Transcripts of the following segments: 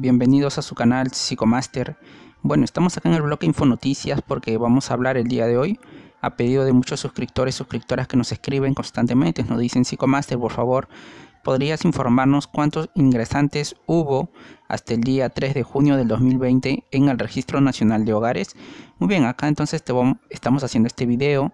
bienvenidos a su canal Psicomaster. Bueno, estamos acá en el bloque Infonoticias porque vamos a hablar el día de hoy a pedido de muchos suscriptores y suscriptoras que nos escriben constantemente, nos dicen Psicomaster, por favor, ¿podrías informarnos cuántos ingresantes hubo hasta el día 3 de junio del 2020 en el Registro Nacional de Hogares? Muy bien, acá entonces estamos haciendo este video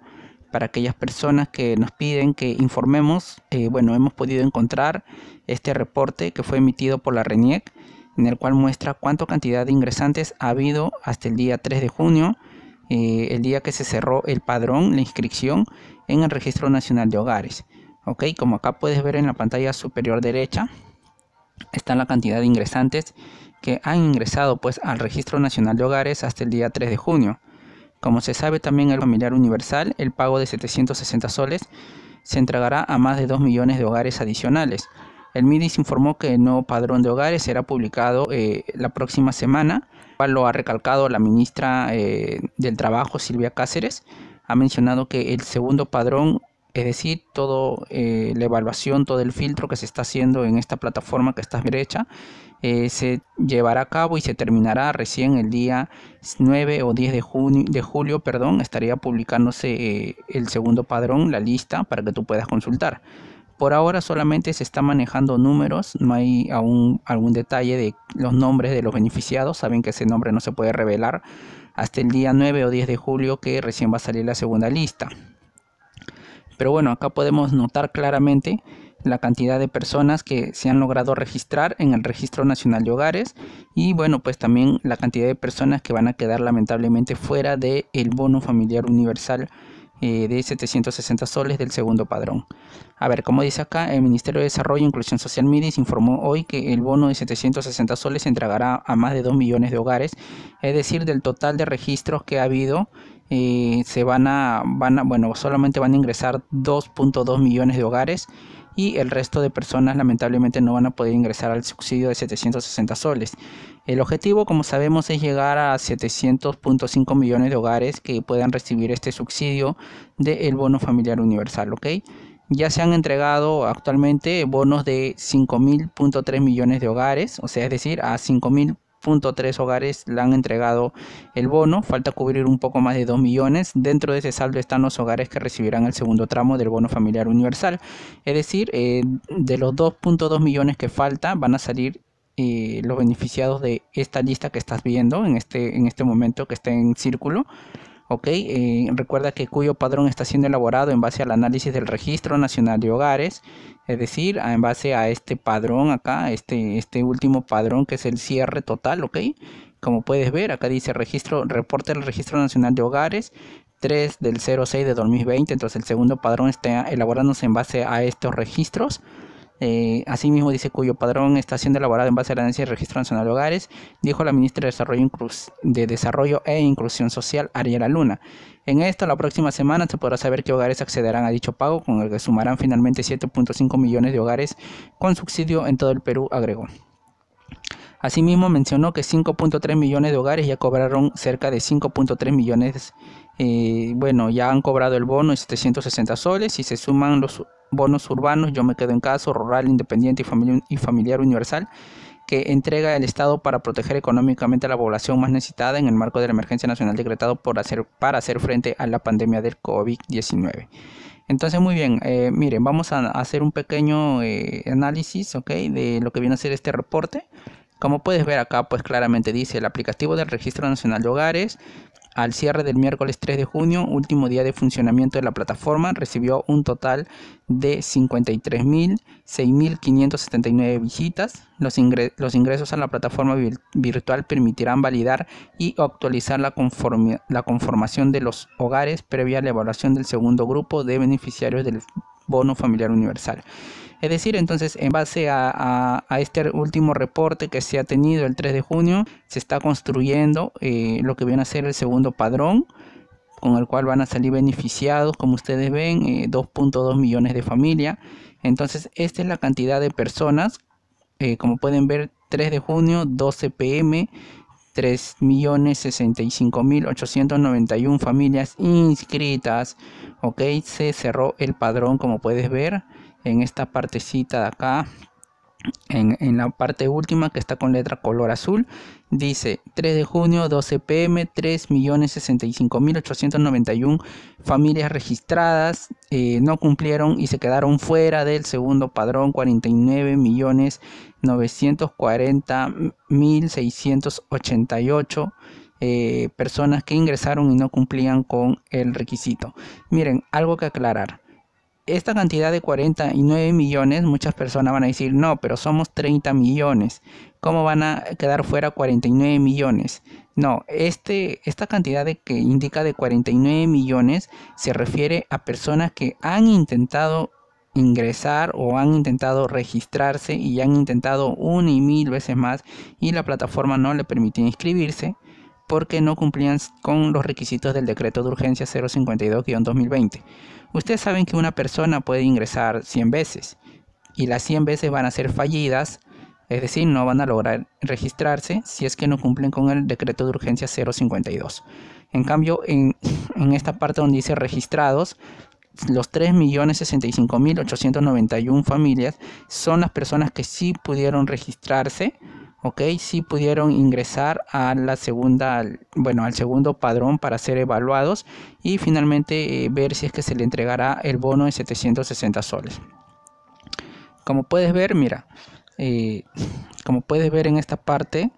para aquellas personas que nos piden que informemos. Eh, bueno, hemos podido encontrar este reporte que fue emitido por la RENIEC en el cual muestra cuánta cantidad de ingresantes ha habido hasta el día 3 de junio, eh, el día que se cerró el padrón, la inscripción en el Registro Nacional de Hogares. Ok, como acá puedes ver en la pantalla superior derecha, está la cantidad de ingresantes que han ingresado pues al Registro Nacional de Hogares hasta el día 3 de junio. Como se sabe también el familiar universal, el pago de 760 soles se entregará a más de 2 millones de hogares adicionales. El MIDIS informó que el nuevo padrón de hogares será publicado eh, la próxima semana, lo ha recalcado la ministra eh, del Trabajo, Silvia Cáceres. Ha mencionado que el segundo padrón, es decir, toda eh, la evaluación, todo el filtro que se está haciendo en esta plataforma que está derecha, se llevará a cabo y se terminará recién el día 9 o 10 de, junio, de julio, perdón, estaría publicándose el segundo padrón, la lista, para que tú puedas consultar. Por ahora solamente se está manejando números, no hay aún algún detalle de los nombres de los beneficiados, saben que ese nombre no se puede revelar hasta el día 9 o 10 de julio que recién va a salir la segunda lista. Pero bueno, acá podemos notar claramente la cantidad de personas que se han logrado registrar en el Registro Nacional de Hogares y bueno, pues también la cantidad de personas que van a quedar lamentablemente fuera del bono familiar universal de 760 soles del segundo padrón. A ver, como dice acá, el Ministerio de Desarrollo e Inclusión Social se informó hoy que el bono de 760 soles se entregará a más de 2 millones de hogares, es decir, del total de registros que ha habido eh, se van a, van a, bueno, solamente van a ingresar 2.2 millones de hogares y el resto de personas lamentablemente no van a poder ingresar al subsidio de 760 soles. El objetivo, como sabemos, es llegar a 700.5 millones de hogares que puedan recibir este subsidio del bono familiar universal, ¿ok? Ya se han entregado actualmente bonos de 5.000.3 millones de hogares, o sea, es decir, a 5.000.3 hogares le han entregado el bono, falta cubrir un poco más de 2 millones, dentro de ese saldo están los hogares que recibirán el segundo tramo del bono familiar universal, es decir, eh, de los 2.2 millones que falta van a salir los beneficiados de esta lista que estás viendo en este, en este momento que está en círculo. ¿ok? Eh, recuerda que cuyo padrón está siendo elaborado en base al análisis del Registro Nacional de Hogares, es decir, en base a este padrón acá, este, este último padrón que es el cierre total, ¿ok? Como puedes ver, acá dice registro, reporte del Registro Nacional de Hogares 3 del 06 de 2020, entonces el segundo padrón está elaborándose en base a estos registros. Eh, asimismo, dice cuyo padrón está siendo elaborado en base a la herencia de Registro Nacional de Hogares, dijo la ministra de Desarrollo, de Desarrollo e Inclusión Social, Ariela Luna. En esta la próxima semana se podrá saber qué hogares accederán a dicho pago, con el que sumarán finalmente 7.5 millones de hogares con subsidio en todo el Perú, agregó. Asimismo, mencionó que 5.3 millones de hogares ya cobraron cerca de 5.3 millones, eh, bueno, ya han cobrado el bono de 760 soles y se suman los bonos urbanos, yo me quedo en caso, rural, independiente y, familiar universal, que entrega el Estado para proteger económicamente a la población más necesitada en el marco de la emergencia nacional decretado por hacer, para hacer frente a la pandemia del COVID-19. Entonces, muy bien, eh, miren, vamos a hacer un pequeño eh, análisis, De lo que viene a ser este reporte. Como puedes ver acá, pues claramente dice el aplicativo del Registro Nacional de Hogares al cierre del miércoles 3 de junio, último día de funcionamiento de la plataforma, recibió un total de 53.6.579 visitas. Los, ingresos a la plataforma virtual permitirán validar y actualizar la, la conformación de los hogares previa a la evaluación del segundo grupo de beneficiarios del bono familiar universal. Es decir, entonces en base a, este último reporte que se ha tenido el 3 de junio, se está construyendo eh, lo que viene a ser el segundo padrón con el cual van a salir beneficiados, como ustedes ven, 2.2 eh, millones de familias. Entonces, esta es la cantidad de personas, eh, como pueden ver, 3 de junio, 12 pm, 3.065.891 familias inscritas. Ok, se cerró el padrón como puedes ver en esta partecita de acá en, la parte última que está con letra color azul, dice 3 de junio, 12 pm, 3.065.891 familias registradas eh, no cumplieron y se quedaron fuera del segundo padrón, 49.940.688 eh, personas que ingresaron y no cumplían con el requisito. Miren, algo que aclarar esta cantidad de 49 millones, muchas personas van a decir, no, pero somos 30 millones. ¿Cómo van a quedar fuera 49 millones? No, este, esta cantidad de que indica de 49 millones se refiere a personas que han intentado ingresar o han intentado registrarse y han intentado una y mil veces más y la plataforma no le permitía inscribirse porque no cumplían con los requisitos del decreto de urgencia 052-2020. Ustedes saben que una persona puede ingresar 100 veces y las 100 veces van a ser fallidas, es decir, no van a lograr registrarse si es que no cumplen con el decreto de urgencia 052. En cambio, en, esta parte donde dice registrados, los 3.065.891 familias son las personas que sí pudieron registrarse ok pudieron ingresar a la segunda bueno al segundo padrón para ser evaluados y finalmente eh, ver si es que se le entregará el bono de 760 soles como puedes ver mira eh, como puedes ver en esta parte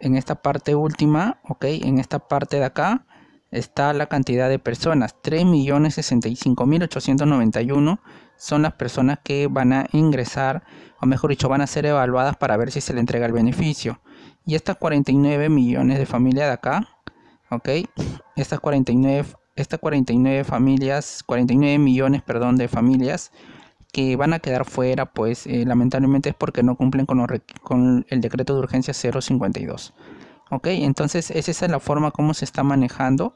en esta parte última ok en esta parte de acá está la cantidad de personas. 3.065.891 son las personas que van a ingresar, o mejor dicho, van a ser evaluadas para ver si se le entrega el beneficio. Y estas 49 millones de familias de acá, ¿ok? Estas 49, familias, 49 millones, perdón, de familias que van a quedar fuera, pues eh, lamentablemente es porque no cumplen con, con el decreto de urgencia 052 ok entonces es la forma como se está manejando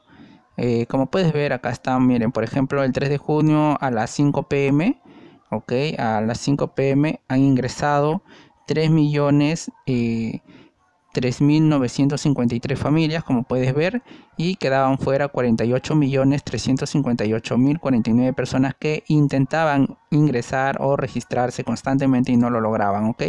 eh, como puedes ver acá están, miren por ejemplo el 3 de junio a las 5 pm ok a las 5 pm han ingresado 3 millones 3.953 eh, familias, como puedes ver, y quedaban fuera 48.358.049 personas que intentaban ingresar o registrarse constantemente y no lo lograban, ¿ok?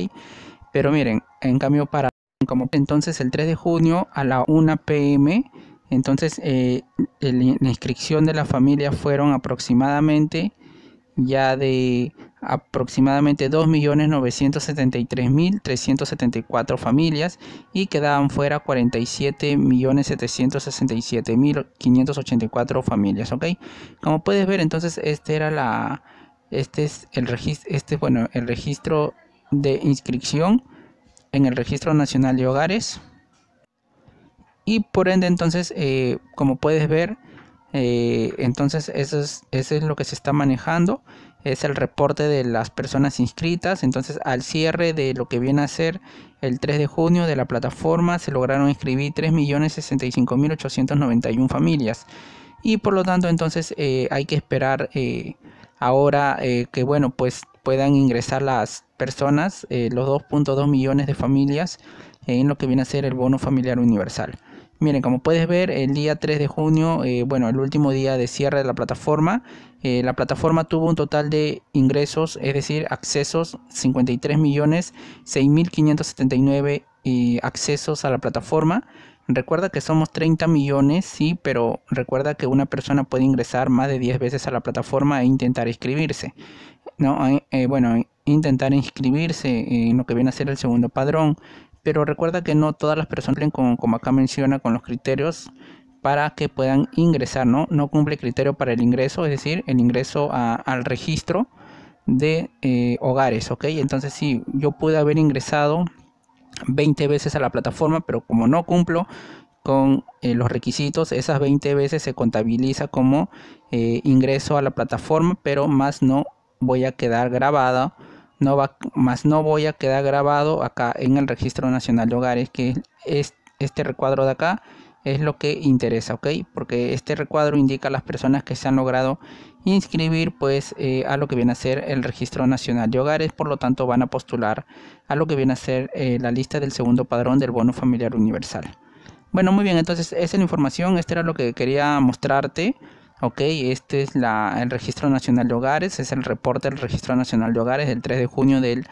Pero miren, en cambio para como entonces el 3 de junio a la 1 pm entonces eh, la inscripción de la familia fueron aproximadamente ya de aproximadamente 2.973.374 familias y quedaban fuera 47.767.584 familias, ¿ok? Como puedes ver, entonces este era la, este es el registro, este bueno, el registro de inscripción en el Registro Nacional de Hogares. Y por ende, entonces, eh, como puedes ver, eh, entonces eso es, es lo que se está manejando. Es el reporte de las personas inscritas. Entonces, al cierre de lo que viene a ser el 3 de junio de la plataforma, se lograron inscribir 3.065.891 familias. Y por lo tanto, entonces eh, hay que esperar ahora que, bueno, pues puedan ingresar las personas, eh, los 2.2 millones de familias eh, en lo que viene a ser el bono familiar universal. Miren, como puedes ver, el día 3 de junio, eh, bueno, el último día de cierre de la plataforma, la plataforma tuvo un total de ingresos, es decir, accesos, 53 millones, 6.579 accesos a la plataforma. Recuerda que somos 30 millones, sí, pero recuerda que una persona puede ingresar más de 10 veces a la plataforma e intentar inscribirse. ¿no? bueno, intentar inscribirse en lo que viene a ser el segundo padrón, pero recuerda que no todas las personas cumplen como acá menciona, con los criterios para que puedan ingresar, ¿no? No cumple criterio para el ingreso, es decir, el ingreso al registro de eh, hogares, ¿ok? Entonces si yo pude haber ingresado 20 veces a la plataforma, pero como no cumplo con eh, los requisitos, esas 20 veces se contabiliza como eh, ingreso a la plataforma, pero más no voy a quedar grabada no va, más no voy a quedar grabado acá en el registro nacional de hogares que es este recuadro de acá es lo que interesa ok porque este recuadro indica a las personas que se han logrado inscribir pues eh, a lo que viene a ser el registro nacional de hogares por lo tanto van a postular a lo que viene a ser eh, la lista del segundo padrón del bono familiar universal bueno muy bien entonces esa es la información este era lo que quería mostrarte Ok, este es el Registro Nacional de Hogares, es el reporte del Registro Nacional de Hogares del 3 de junio del,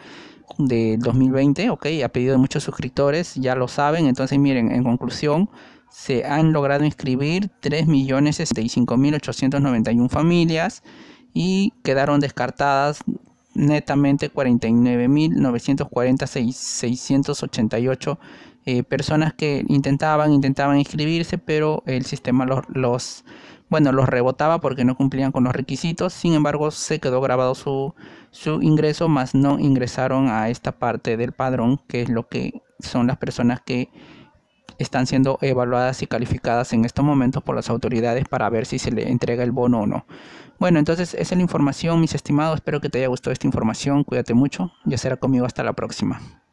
2020, ok, ha pedido de muchos suscriptores, ya lo saben, entonces miren, en conclusión, se han logrado inscribir 3.065.891 familias y quedaron descartadas netamente 49.946.688 eh, personas que intentaban, intentaban inscribirse, pero el sistema los bueno, los rebotaba porque no cumplían con los requisitos, sin embargo se quedó grabado su, ingreso, más no ingresaron a esta parte del padrón, que es lo que son las personas que están siendo evaluadas y calificadas en estos momentos por las autoridades para ver si se le entrega el bono o no. Bueno, entonces esa es la información, mis estimados. Espero que te haya gustado esta información. Cuídate mucho. Ya será conmigo hasta la próxima.